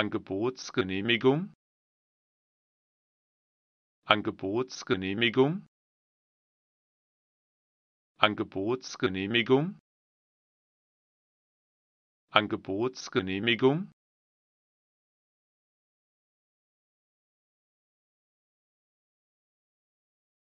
Angebotsgenehmigung Angebotsgenehmigung Angebotsgenehmigung Angebotsgenehmigung